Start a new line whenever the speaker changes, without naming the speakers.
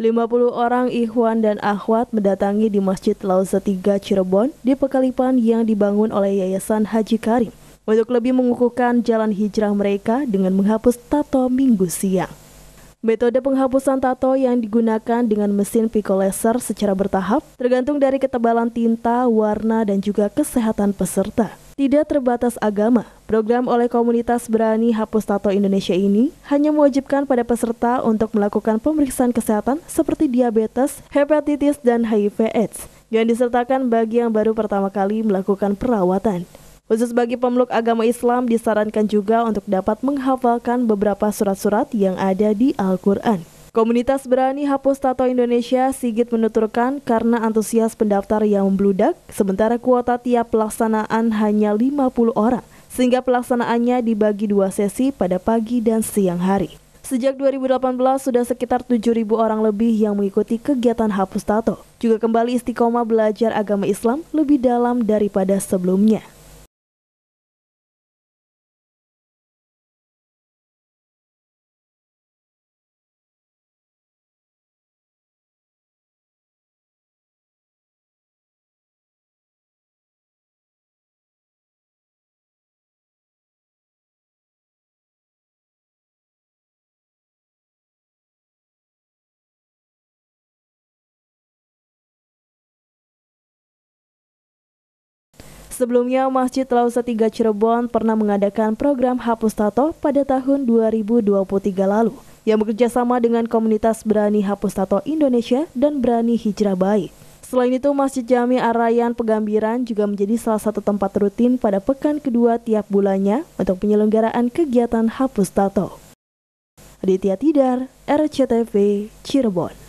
50 orang ikhwan dan akhwat mendatangi di Masjid Lausa 3 Cirebon di Pekalipan yang dibangun oleh Yayasan Haji Karim untuk lebih mengukuhkan jalan hijrah mereka dengan menghapus tato minggu siang. Metode penghapusan tato yang digunakan dengan mesin picoleser secara bertahap tergantung dari ketebalan tinta, warna, dan juga kesehatan peserta. Tidak terbatas agama, Program oleh komunitas berani hapus tato Indonesia ini hanya mewajibkan pada peserta untuk melakukan pemeriksaan kesehatan seperti diabetes, hepatitis, dan HIV/AIDS yang disertakan bagi yang baru pertama kali melakukan perawatan. Khusus bagi pemeluk agama Islam disarankan juga untuk dapat menghafalkan beberapa surat-surat yang ada di Al-Quran. Komunitas Berani Hapus Tato Indonesia Sigit menuturkan karena antusias pendaftar yang membludak, sementara kuota tiap pelaksanaan hanya 50 orang sehingga pelaksanaannya dibagi dua sesi pada pagi dan siang hari. Sejak 2018 sudah sekitar 7.000 orang lebih yang mengikuti kegiatan hapus tato. Juga kembali istiqomah belajar agama Islam lebih dalam daripada sebelumnya. Sebelumnya, Masjid Lausa 3 Cirebon pernah mengadakan program hapus tato pada tahun 2023 lalu yang bekerjasama dengan komunitas Berani Hapus Tato Indonesia dan Berani Hijrah Baik. Selain itu, Masjid Jami Arayan Pegambiran juga menjadi salah satu tempat rutin pada pekan kedua tiap bulannya untuk penyelenggaraan kegiatan hapus tato. Aditya Tidar, RCTV, Cirebon.